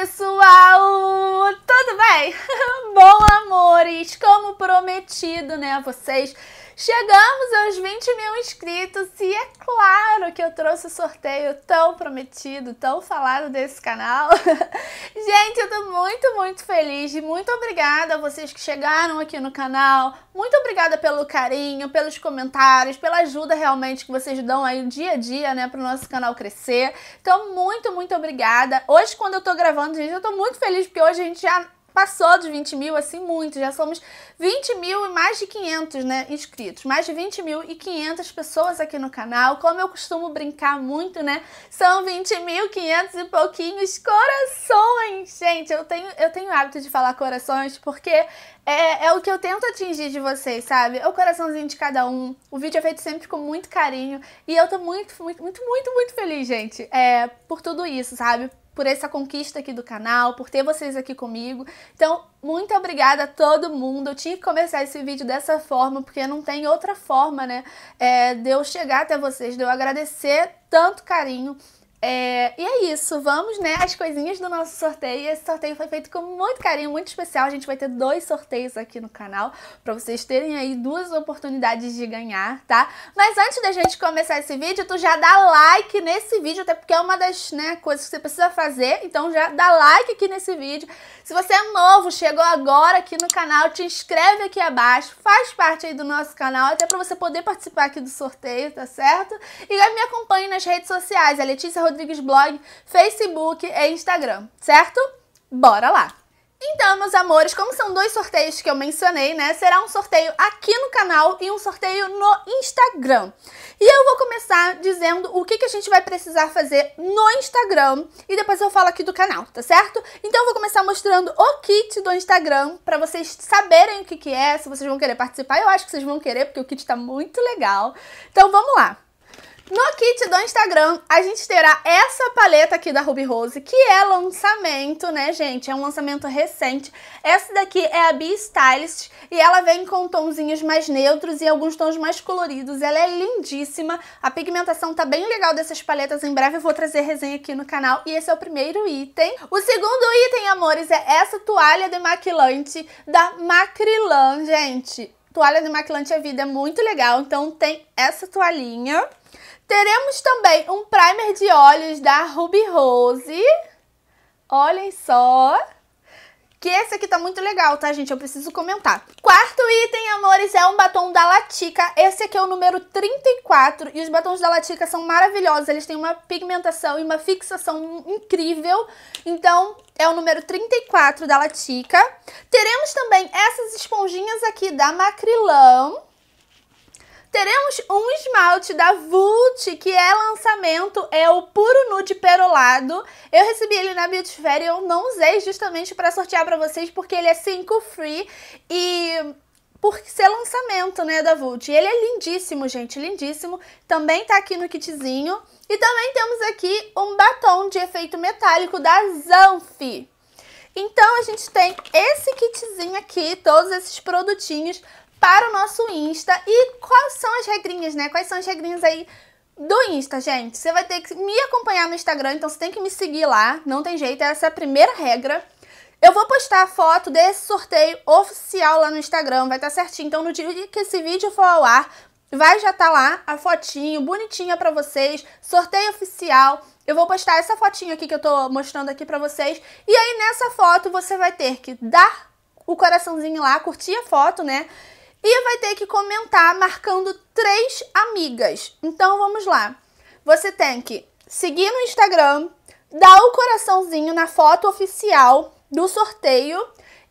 pessoal! Tudo bem? Bom, amores, como prometido, né, a vocês, Chegamos aos 20 mil inscritos e é claro que eu trouxe o sorteio tão prometido, tão falado desse canal. Gente, eu tô muito, muito feliz e muito obrigada a vocês que chegaram aqui no canal. Muito obrigada pelo carinho, pelos comentários, pela ajuda realmente que vocês dão aí dia a dia, né, pro nosso canal crescer. Então, muito, muito obrigada. Hoje, quando eu tô gravando, gente, eu tô muito feliz porque hoje a gente já passou dos 20 mil, assim, muito. Já somos 20 mil e mais de 500, né, inscritos. Mais de 20 mil e 500 pessoas aqui no canal. Como eu costumo brincar muito, né, são 20 mil, 500 e pouquinhos corações. Gente, eu tenho, eu tenho hábito de falar corações porque é, é o que eu tento atingir de vocês, sabe? É o coraçãozinho de cada um. O vídeo é feito sempre com muito carinho. E eu tô muito, muito, muito, muito, muito feliz, gente, é, por tudo isso, sabe? por essa conquista aqui do canal, por ter vocês aqui comigo. Então, muito obrigada a todo mundo. Eu tinha que começar esse vídeo dessa forma, porque não tem outra forma, né? É, de eu chegar até vocês, de eu agradecer tanto carinho é, e é isso, vamos, né, as coisinhas do nosso sorteio. Esse sorteio foi feito com muito carinho, muito especial. A gente vai ter dois sorteios aqui no canal, para vocês terem aí duas oportunidades de ganhar, tá? Mas antes da gente começar esse vídeo, tu já dá like nesse vídeo, até porque é uma das, né, coisas que você precisa fazer. Então já dá like aqui nesse vídeo. Se você é novo, chegou agora aqui no canal, te inscreve aqui abaixo, faz parte aí do nosso canal, até para você poder participar aqui do sorteio, tá certo? E me acompanhe nas redes sociais, a Letícia Rodrigues Blog, Facebook e Instagram, certo? Bora lá! Então, meus amores, como são dois sorteios que eu mencionei, né? Será um sorteio aqui no canal e um sorteio no Instagram. E eu vou começar dizendo o que, que a gente vai precisar fazer no Instagram e depois eu falo aqui do canal, tá certo? Então eu vou começar mostrando o kit do Instagram para vocês saberem o que, que é, se vocês vão querer participar. Eu acho que vocês vão querer, porque o kit tá muito legal. Então vamos lá! No kit do Instagram, a gente terá essa paleta aqui da Ruby Rose, que é lançamento, né, gente? É um lançamento recente. Essa daqui é a Be Stylist e ela vem com tonzinhos mais neutros e alguns tons mais coloridos. Ela é lindíssima. A pigmentação tá bem legal dessas paletas. Em breve eu vou trazer resenha aqui no canal. E esse é o primeiro item. O segundo item, amores, é essa toalha de maquilante da Macrilan, gente. Toalha de maquilante é vida, é muito legal. Então tem essa toalhinha. Teremos também um primer de olhos da Ruby Rose. Olhem só. Que esse aqui tá muito legal, tá, gente? Eu preciso comentar. Quarto item, amores, é um batom da Latica. Esse aqui é o número 34 e os batons da Latica são maravilhosos. Eles têm uma pigmentação e uma fixação incrível. Então, é o número 34 da Latica. Teremos também essas esponjinhas aqui da Macrilão. Teremos um esmalte da Vult, que é lançamento, é o puro nude perolado. Eu recebi ele na Beauty Fair e eu não usei justamente para sortear para vocês, porque ele é 5 free e por ser lançamento, né, da Vult. E ele é lindíssimo, gente, lindíssimo. Também tá aqui no kitzinho. E também temos aqui um batom de efeito metálico da Zanf. Então, a gente tem esse kitzinho aqui, todos esses produtinhos para o nosso Insta. E quais são as regrinhas, né? Quais são as regrinhas aí do Insta, gente? Você vai ter que me acompanhar no Instagram, então você tem que me seguir lá. Não tem jeito, essa é a primeira regra. Eu vou postar a foto desse sorteio oficial lá no Instagram, vai estar tá certinho. Então, no dia que esse vídeo for ao ar, vai já estar tá lá a fotinho bonitinha para vocês, sorteio oficial. Eu vou postar essa fotinho aqui que eu tô mostrando aqui pra vocês. E aí, nessa foto, você vai ter que dar o coraçãozinho lá, curtir a foto, né? E vai ter que comentar marcando três amigas. Então vamos lá. Você tem que seguir no Instagram, dar o coraçãozinho na foto oficial do sorteio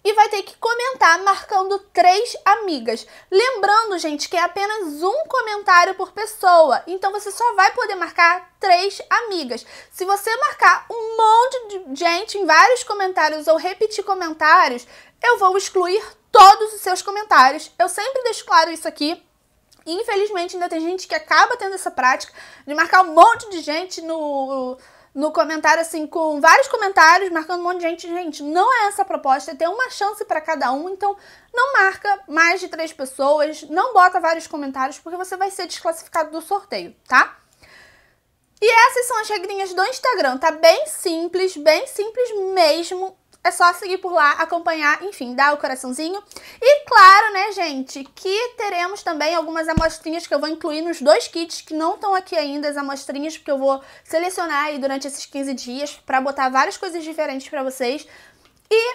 e vai ter que comentar marcando três amigas. Lembrando, gente, que é apenas um comentário por pessoa, então você só vai poder marcar três amigas. Se você marcar um monte de gente em vários comentários ou repetir comentários, eu vou excluir todos os seus comentários. Eu sempre deixo claro isso aqui. Infelizmente, ainda tem gente que acaba tendo essa prática de marcar um monte de gente no, no comentário, assim, com vários comentários, marcando um monte de gente. Gente, não é essa a proposta, é ter uma chance para cada um, então não marca mais de três pessoas, não bota vários comentários, porque você vai ser desclassificado do sorteio, tá? E essas são as regrinhas do Instagram, tá bem simples, bem simples mesmo. É só seguir por lá, acompanhar, enfim, dar o coraçãozinho. E claro, né, gente, que teremos também algumas amostrinhas que eu vou incluir nos dois kits que não estão aqui ainda, as amostrinhas, porque eu vou selecionar aí durante esses 15 dias para botar várias coisas diferentes para vocês. E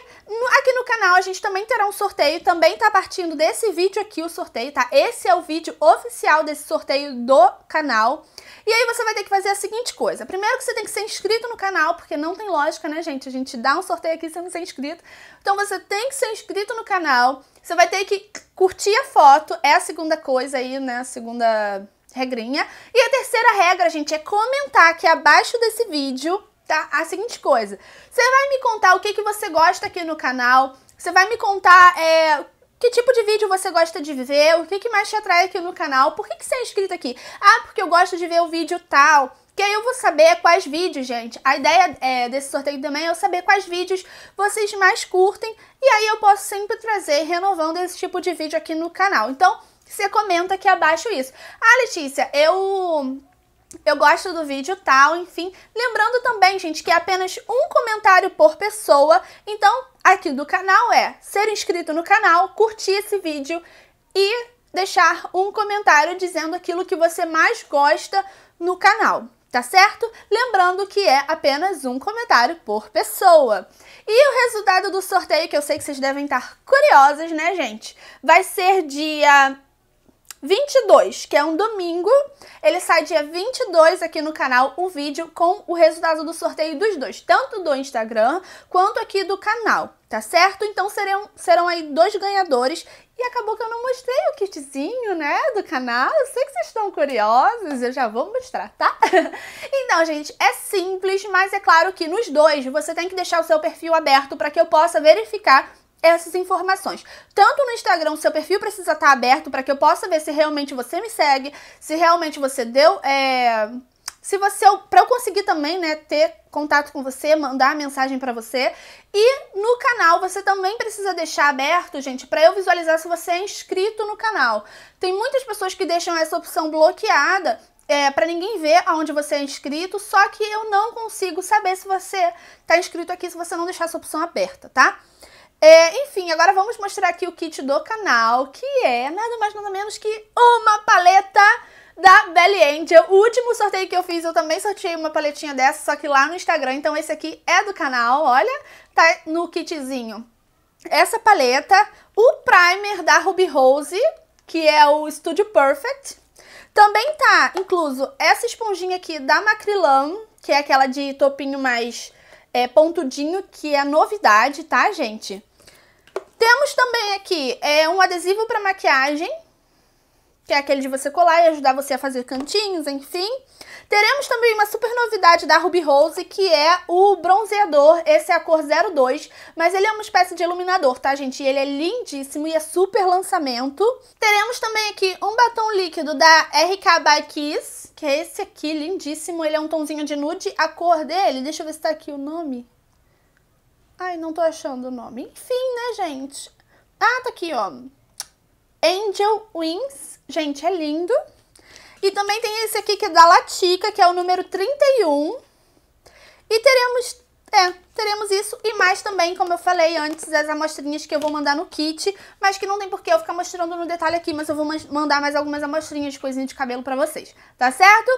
aqui no canal a gente também terá um sorteio, também tá partindo desse vídeo aqui o sorteio, tá? Esse é o vídeo oficial desse sorteio do canal. E aí você vai ter que fazer a seguinte coisa. Primeiro que você tem que ser inscrito no canal, porque não tem lógica, né, gente? A gente dá um sorteio aqui sem não ser inscrito. Então você tem que ser inscrito no canal, você vai ter que curtir a foto, é a segunda coisa aí, né, a segunda regrinha. E a terceira regra, gente, é comentar aqui abaixo desse vídeo Tá? A seguinte coisa: você vai me contar o que, que você gosta aqui no canal, você vai me contar é, que tipo de vídeo você gosta de ver? O que, que mais te atrai aqui no canal? Por que, que você é inscrito aqui? Ah, porque eu gosto de ver o vídeo tal. Que aí eu vou saber quais vídeos, gente. A ideia é, desse sorteio também é eu saber quais vídeos vocês mais curtem. E aí eu posso sempre trazer, renovando esse tipo de vídeo aqui no canal. Então, você comenta aqui abaixo isso. Ah, Letícia, eu eu gosto do vídeo tal, enfim. Lembrando também, gente, que é apenas um comentário por pessoa. Então, aqui do canal é ser inscrito no canal, curtir esse vídeo e deixar um comentário dizendo aquilo que você mais gosta no canal. Tá certo? Lembrando que é apenas um comentário por pessoa. E o resultado do sorteio, que eu sei que vocês devem estar curiosos, né, gente? Vai ser dia 22, que é um domingo. Ele sai dia 22 aqui no canal, um vídeo com o resultado do sorteio dos dois, tanto do Instagram quanto aqui do canal, tá certo? Então serão, serão aí dois ganhadores. E acabou que eu não mostrei o kitzinho, né, do canal. Eu sei que vocês estão curiosos, eu já vou mostrar, tá? então, gente, é simples, mas é claro que nos dois você tem que deixar o seu perfil aberto para que eu possa verificar essas informações. Tanto no Instagram, seu perfil precisa estar tá aberto para que eu possa ver se realmente você me segue, se realmente você deu. É... Se você, para eu conseguir também, né, ter contato com você, mandar mensagem para você. E no canal você também precisa deixar aberto, gente, para eu visualizar se você é inscrito no canal. Tem muitas pessoas que deixam essa opção bloqueada é, para ninguém ver aonde você é inscrito, só que eu não consigo saber se você tá inscrito aqui se você não deixar essa opção aberta, tá? É, enfim, agora vamos mostrar aqui o kit do canal, que é nada mais nada menos que uma paleta da Belly Angel. O último sorteio que eu fiz, eu também sorteei uma paletinha dessa, só que lá no Instagram. Então esse aqui é do canal, olha, tá no kitzinho. Essa paleta, o primer da Ruby Rose, que é o Studio Perfect. Também tá incluso essa esponjinha aqui da macrilam que é aquela de topinho mais é, pontudinho, que é novidade, tá, gente? Temos também aqui é, um adesivo para maquiagem, que é aquele de você colar e ajudar você a fazer cantinhos, enfim. Teremos também uma super novidade da Ruby Rose, que é o bronzeador. Esse é a cor 02, mas ele é uma espécie de iluminador, tá, gente? E ele é lindíssimo e é super lançamento. Teremos também aqui um batom líquido da RK by Kiss, que é esse aqui, lindíssimo. Ele é um tonzinho de nude. A cor dele, deixa eu ver se tá aqui o nome. Ai, não tô achando o nome. Enfim, né, gente? Ah, tá aqui, ó. Angel Wings. Gente, é lindo. E também tem esse aqui que é da Latica, que é o número 31. E teremos, é, teremos isso e mais também, como eu falei antes, as amostrinhas que eu vou mandar no kit, mas que não tem porquê eu ficar mostrando no detalhe aqui, mas eu vou mandar mais algumas amostrinhas de coisinha de cabelo pra vocês, tá certo?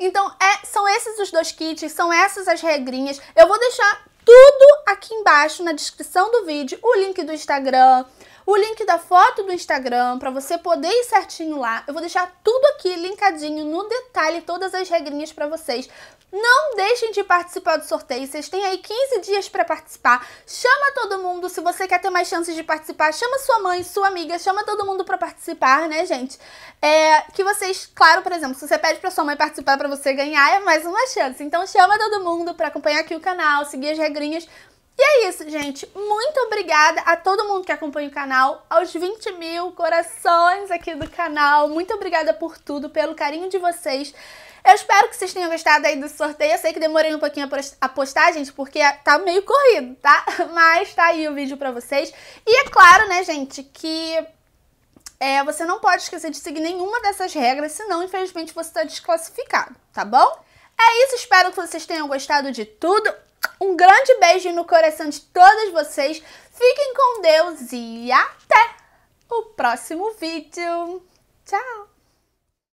Então, é, são esses os dois kits, são essas as regrinhas. Eu vou deixar tudo aqui embaixo na descrição do vídeo, o link do Instagram, o link da foto do Instagram para você poder ir certinho lá. Eu vou deixar tudo aqui linkadinho no detalhe, todas as regrinhas para vocês. Não deixem de participar do sorteio. Vocês têm aí 15 dias para participar. Chama todo mundo se você quer ter mais chances de participar. Chama sua mãe, sua amiga, chama todo mundo para participar, né, gente? É, que vocês, claro, por exemplo, se você pede para sua mãe participar para você ganhar, é mais uma chance. Então chama todo mundo para acompanhar aqui o canal, seguir as regrinhas e é isso, gente. Muito obrigada a todo mundo que acompanha o canal, aos 20 mil corações aqui do canal. Muito obrigada por tudo, pelo carinho de vocês. Eu espero que vocês tenham gostado aí do sorteio. Eu sei que demorei um pouquinho a postar, gente, porque tá meio corrido, tá? Mas tá aí o vídeo pra vocês. E é claro, né, gente, que é, você não pode esquecer de seguir nenhuma dessas regras, senão, infelizmente, você está desclassificado, tá bom? É isso, espero que vocês tenham gostado de tudo. Um grande beijo no coração de todas vocês. Fiquem com Deus e até o próximo vídeo. Tchau!